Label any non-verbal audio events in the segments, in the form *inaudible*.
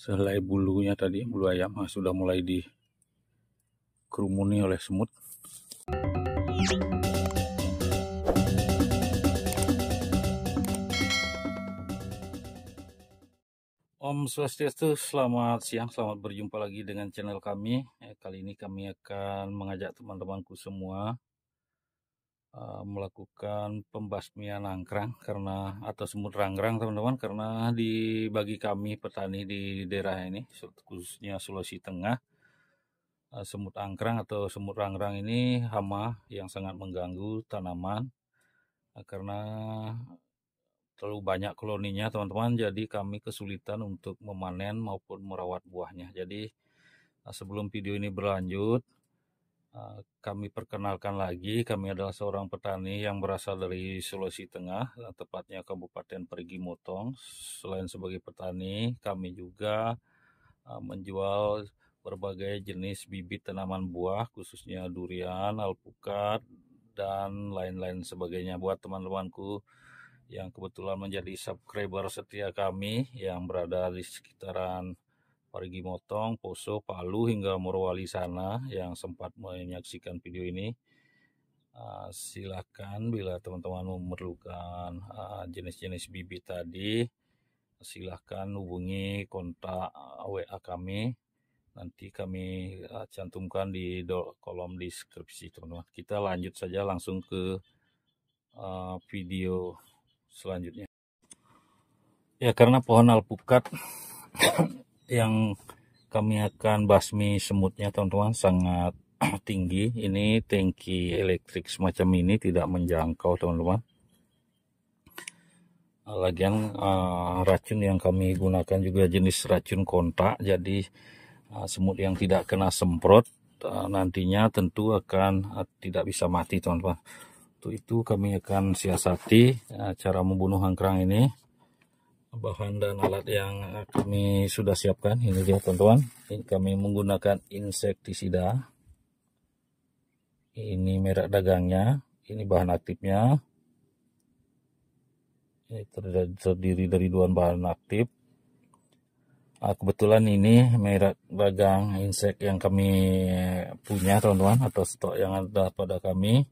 selai bulunya tadi bulu ayam ah, sudah mulai dikerumuni oleh semut Om Swastiastu, selamat siang, selamat berjumpa lagi dengan channel kami. Eh, kali ini kami akan mengajak teman-temanku semua Eh, melakukan pembasmian angkrang karena atau semut rangrang teman-teman karena di bagi kami petani di daerah ini khususnya Sulawesi Tengah eh, semut angkrang atau semut rangrang ini hama yang sangat mengganggu tanaman eh, karena terlalu banyak koloninya teman-teman jadi kami kesulitan untuk memanen maupun merawat buahnya jadi sebelum video ini berlanjut Eh, kami perkenalkan lagi, kami adalah seorang petani yang berasal dari Sulawesi Tengah, eh, tepatnya Kabupaten Perigi Motong. Selain sebagai petani, kami juga eh, menjual berbagai jenis bibit tanaman buah, khususnya durian, alpukat, dan lain-lain sebagainya. Buat teman-temanku yang kebetulan menjadi subscriber setia kami yang berada di sekitaran Parigi Motong, Poso, Palu hingga Morowali sana yang sempat menyaksikan video ini. Uh, ah, silahkan bila teman-teman memerlukan ah, jenis-jenis uh, bibit tadi, silahkan hubungi kontak ah, WA kami. Nanti kami uh, cantumkan di kolom deskripsi teman-teman. Kita lanjut saja langsung ke uh, video selanjutnya. Ya karena pohon alpukat yang kami akan basmi semutnya teman-teman sangat *clears throat* tinggi ini tangki elektrik semacam ini tidak menjangkau teman-teman ah, lagian uh, racun yang kami gunakan juga jenis racun kontak jadi uh, semut yang tidak kena semprot uh, nantinya tentu akan uh, tidak bisa mati teman-teman untuk itu kami akan siasati uh, cara membunuh angkrang ini bahan dan alat yang eh, kami sudah siapkan ini dia teman-teman kami menggunakan insektisida ini merek dagangnya ini bahan aktifnya ini terdiri dari dua bahan aktif ah, kebetulan ini merek dagang insek yang kami punya teman-teman atau stok yang ada pada kami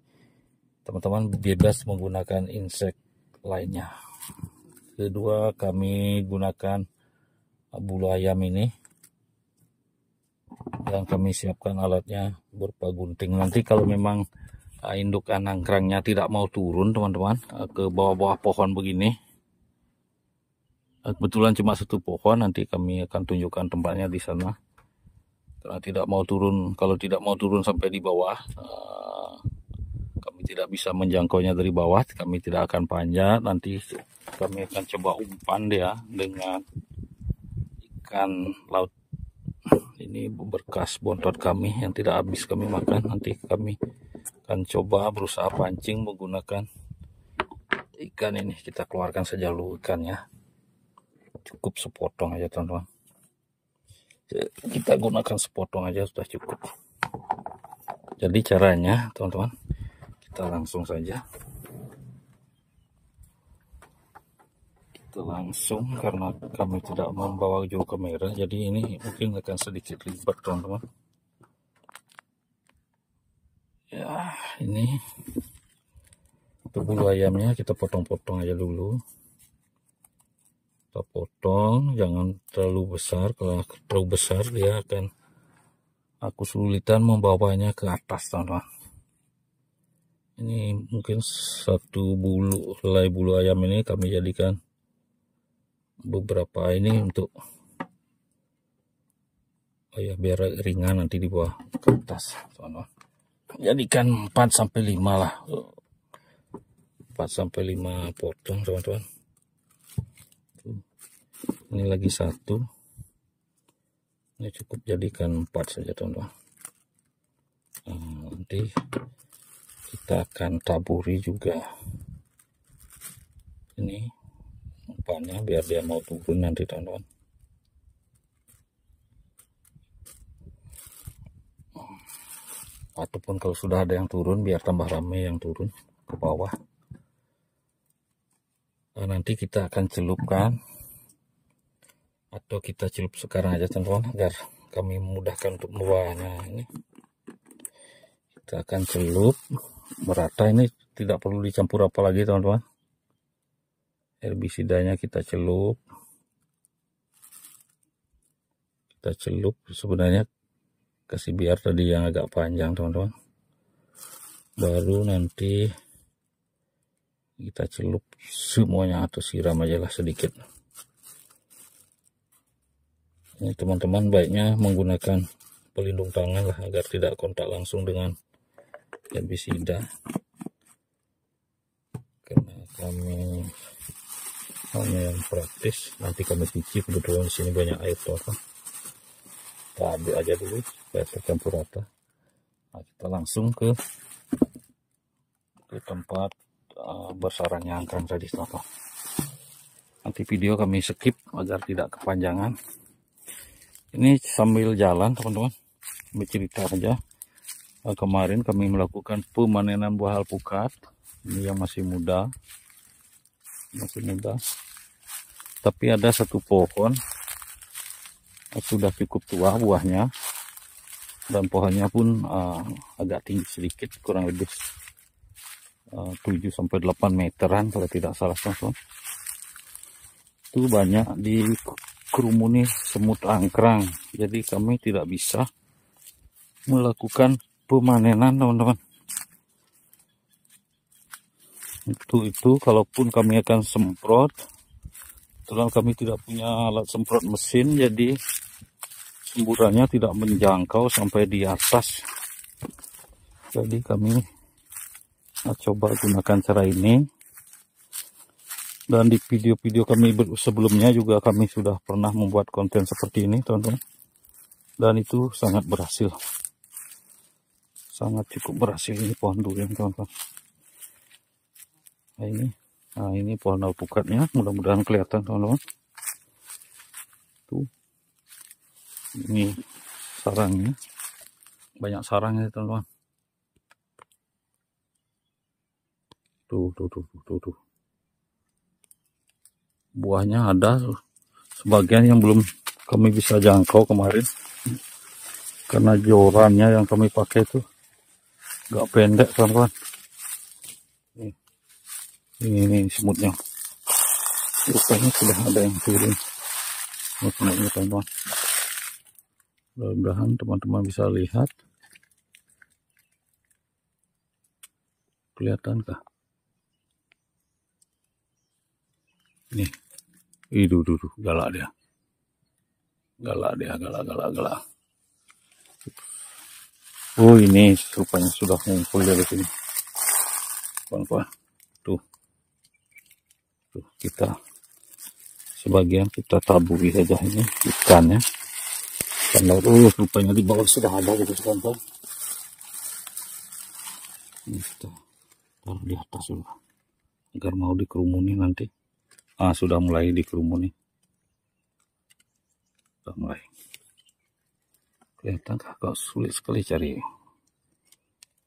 teman-teman bebas menggunakan insek lainnya kedua kami gunakan bulu ayam ini dan kami siapkan alatnya berupa gunting nanti kalau memang uh, induk anangkrangnya tidak mau turun teman-teman uh, ke bawah-bawah pohon begini uh, kebetulan cuma satu pohon nanti kami akan tunjukkan tempatnya di sana karena tidak mau turun kalau tidak mau turun sampai di bawah kami tidak bisa menjangkau nya dari bawah kami tidak akan panjat nanti kami akan coba umpan dia dengan ikan laut ini berkas bontot kami yang tidak habis kami makan nanti kami akan coba berusaha pancing menggunakan ikan ini kita keluarkan saja dulu ikannya cukup sepotong aja teman-teman ya, kita gunakan sepotong aja sudah cukup jadi caranya teman-teman kita langsung saja kita langsung karena kami tidak membawa juru kamera jadi ini mungkin akan sedikit ribet teman-teman ya ini tubuh ayamnya kita potong-potong aja dulu kita potong jangan terlalu besar kalau terlalu besar dia akan aku sulitan membawanya ke atas teman-teman ini mungkin satu bulu helai bulu ayam ini kami jadikan beberapa ini untuk oh ya biar ringan nanti di bawah kertas jadikan 4 sampai 5 lah 4 sampai 5 potong teman-teman ini lagi satu ini cukup jadikan 4 saja teman-teman nah, nanti kita akan taburi juga ini umpannya biar dia mau turun nanti teman-teman ataupun kalau sudah ada yang turun biar tambah rame yang turun ke bawah nah, nanti kita akan celupkan atau kita celup sekarang aja teman-teman agar kami memudahkan untuk membuahnya ini kita akan celup merata ini tidak perlu dicampur apa lagi teman-teman herbisidanya kita celup kita celup sebenarnya kasih biar tadi yang agak panjang teman-teman baru nanti kita celup semuanya atau siram aja lah sedikit ini teman-teman baiknya menggunakan pelindung tangan lah agar tidak kontak langsung dengan herbisida karena kami hanya yang praktis nanti kami cuci kebetulan di sini banyak air tuh kita ambil aja dulu supaya tercampur rata nah, kita langsung ke ke tempat uh, eh, bersarangnya akan tadi apa nanti video kami skip agar tidak kepanjangan ini sambil jalan teman-teman bercerita aja. Eh, kemarin kami melakukan pemanenan buah alpukat ini yang masih muda masih muda tapi ada satu pohon eh, sudah cukup tua buahnya dan pohonnya pun uh, agak tinggi sedikit kurang lebih uh, 7 sampai 8 meteran kalau tidak salah teman-teman itu banyak di kerumuni semut angkrang jadi kami tidak bisa melakukan Pemanenan teman-teman itu itu kalaupun kami akan semprot terlalu kami tidak punya alat semprot mesin jadi semburannya tidak menjangkau sampai di atas jadi kami ah, coba gunakan cara ini dan di video-video kami sebelumnya juga kami sudah pernah membuat konten seperti ini teman-teman dan itu sangat berhasil sangat cukup berhasil ini pohon durian kawan-kawan nah ini nah ini pohon alpukatnya mudah-mudahan kelihatan teman-teman tuh ini sarangnya banyak sarangnya teman-teman tuh tuh tuh tuh tuh buahnya ada sebagian yang belum kami bisa jangkau kemarin karena jorannya yang kami pakai itu agak pendek teman-teman ini, ini semutnya rupanya sudah ada yang turun semutnya teman-teman mudah-mudahan teman-teman bisa lihat kelihatan kelihatankah nih Iduh, duh, galak dia. Galak dia, galak, galak, galak. Oh ini rupanya sudah ngumpul dari sini. Kawan-kawan, tuh, tuh kita sebagian kita taburi saja ini ikannya. Ikan laut, oh rupanya di bawah sudah ada gitu kawan-kawan. Ini kita taruh di atas dulu, agar mau dikerumuni nanti. Ah sudah mulai dikerumuni. Sudah mulai. Kelihatankah ya, kau sulit sekali cari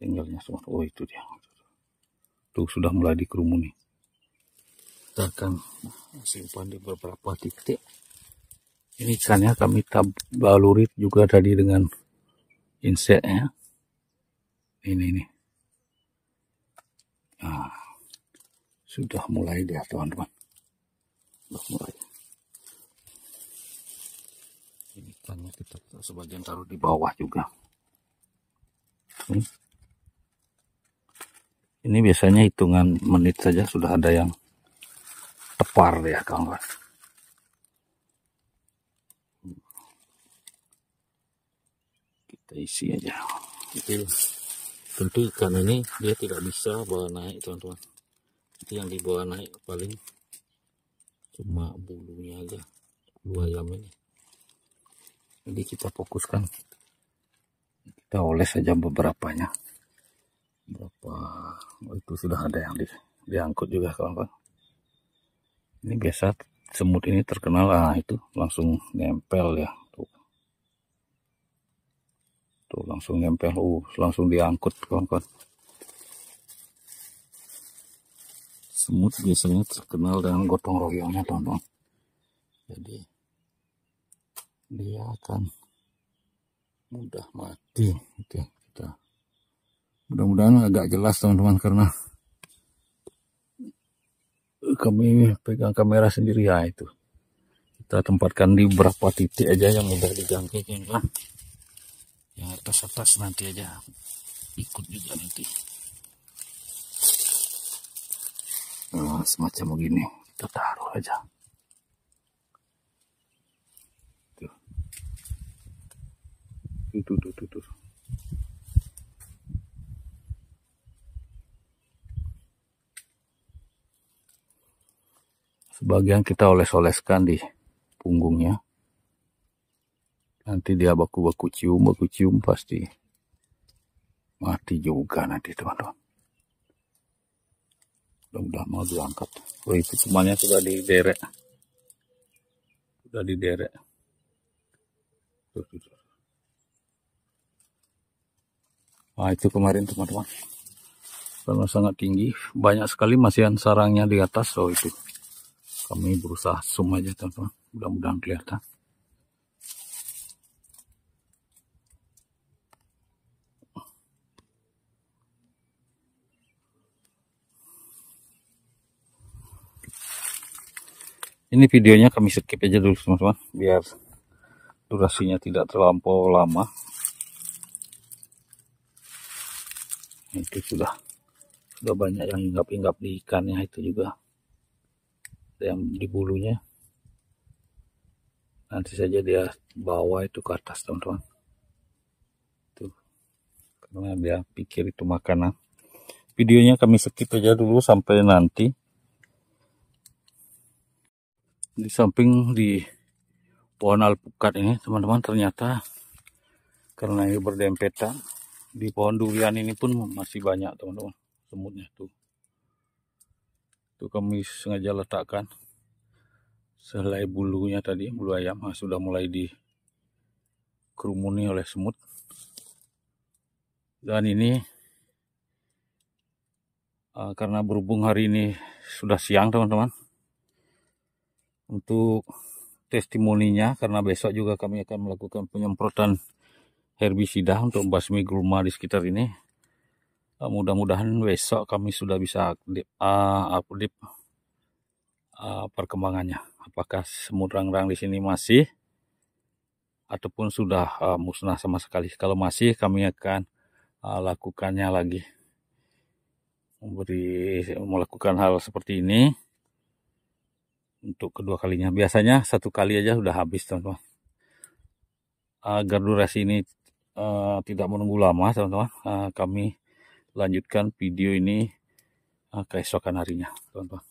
tinggalnya semua. Oh itu dia. Tuh sudah mulai dikerumuni. Kita akan simpan di beberapa titik. Ini ikannya kami tab balurit juga tadi dengan inseknya. Ini ini. Nah, sudah mulai dia teman-teman. Sudah mulai. ikannya kita sebagian taruh di bawah juga ini, hmm. ini biasanya hitungan menit saja sudah ada yang tepar ya kawan kita isi aja itu tentu ikan ini dia tidak bisa bawa naik teman-teman itu yang dibawa naik paling cuma bulunya aja dua jam ini jadi kita fokuskan kita oles saja nya. berapa oh, itu sudah ada yang di, diangkut juga kawan-kawan ini biasa semut ini terkenal ah itu langsung nempel ya tuh tuh langsung nempel uh langsung diangkut kawan-kawan semut biasanya terkenal dengan gotong royongnya teman-teman jadi dia akan mudah mati oke ya kita mudah-mudahan agak jelas teman-teman karena kami pegang kamera sendiri ya itu kita tempatkan di berapa titik aja yang mudah dijangkau lah yang atas-atas nanti aja ikut juga nanti nah, semacam begini kita taruh aja Tuh, tuh, tuh, tuh. Sebagian kita oles-oleskan di punggungnya. Nanti dia baku-baku cium, baku cium pasti mati juga nanti teman-teman. udah mau diangkat. Oh itu semuanya sudah di derek, Sudah di Tuh, tuh, tuh. Nah, itu kemarin teman-teman. Karena sangat tinggi, banyak sekali masihan sarangnya di atas. so oh, itu. Kami berusaha zoom aja teman-teman. Mudah-mudahan kelihatan. Ini videonya kami skip aja dulu teman-teman biar durasinya tidak terlampau lama itu sudah sudah banyak yang hinggap-hinggap di ikannya itu juga yang di bulunya nanti saja dia bawa itu ke atas teman-teman tuh karena dia pikir itu makanan videonya kami skip aja dulu sampai nanti di samping di pohon alpukat ini teman-teman ternyata karena ini berdempetan di pohon durian ini pun masih banyak teman-teman semutnya tuh tuh kami sengaja letakkan selai bulunya tadi bulu ayam ah, sudah mulai dikerumuni oleh semut dan ini uh, karena berhubung hari ini sudah siang teman-teman untuk testimoninya karena besok juga kami akan melakukan penyemprotan herbisida untuk basmi gulma di sekitar ini. Ah, mudah-mudahan besok kami sudah bisa update, uh, perkembangannya. Apakah semut rang-rang di sini masih ataupun sudah musnah sama sekali. Kalau masih kami akan uh, lakukannya lagi. Memberi melakukan hal seperti ini untuk kedua kalinya. Biasanya satu kali aja sudah habis, teman-teman agar durasi ini Eh, tidak menunggu lama teman-teman uh, kami lanjutkan video ini uh, keesokan harinya teman-teman